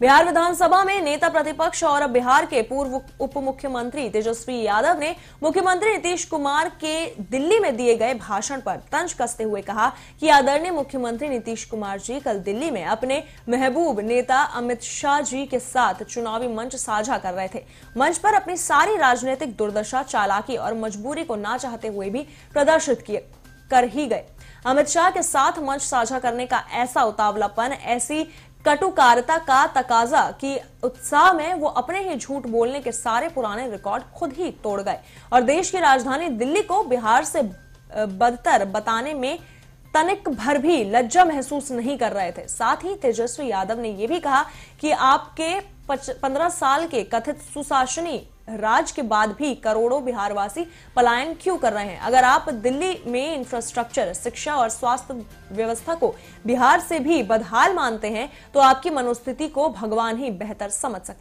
बिहार विधानसभा में नेता प्रतिपक्ष और बिहार के पूर्व उप मुख्यमंत्री तेजस्वी यादव ने मुख्यमंत्री नीतीश कुमार के दिल्ली में दिए गए भाषण पर तंज कसते हुए कहा कि आदरणीय मुख्यमंत्री नीतीश कुमार जी कल दिल्ली में अपने महबूब नेता अमित शाह जी के साथ चुनावी मंच साझा कर रहे थे मंच पर अपनी सारी राजनीतिक दुर्दशा चालाकी और मजबूरी को ना चाहते हुए भी प्रदर्शित किए कर ही गए अमित शाह के साथ मंच साझा करने का ऐसा उतावलापन ऐसी कटुकारिता का तकाजा कि उत्साह में वो अपने ही झूठ बोलने के सारे पुराने रिकॉर्ड खुद ही तोड़ गए और देश की राजधानी दिल्ली को बिहार से बदतर बताने में तनिक भर भी लज्जा महसूस नहीं कर रहे थे साथ ही तेजस्वी यादव ने यह भी कहा कि आपके पंद्रह साल के कथित सुशासनी राज के बाद भी करोड़ों बिहारवासी पलायन क्यों कर रहे हैं अगर आप दिल्ली में इंफ्रास्ट्रक्चर शिक्षा और स्वास्थ्य व्यवस्था को बिहार से भी बदहाल मानते हैं तो आपकी मनोस्थिति को भगवान ही बेहतर समझ सकते